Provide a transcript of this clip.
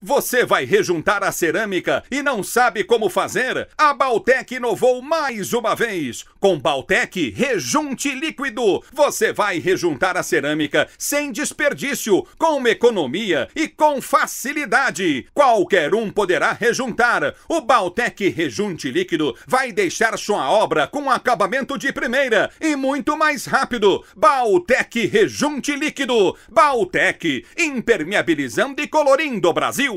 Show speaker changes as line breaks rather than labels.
Você vai rejuntar a cerâmica e não sabe como fazer? A Baltec inovou mais uma vez. Com Baltec Rejunte Líquido, você vai rejuntar a cerâmica sem desperdício, com economia e com facilidade. Qualquer um poderá rejuntar. O Baltec Rejunte Líquido vai deixar sua obra com acabamento de primeira e muito mais rápido. Baltec Rejunte Líquido, Baltec, impermeabilizando e colorindo o Brasil.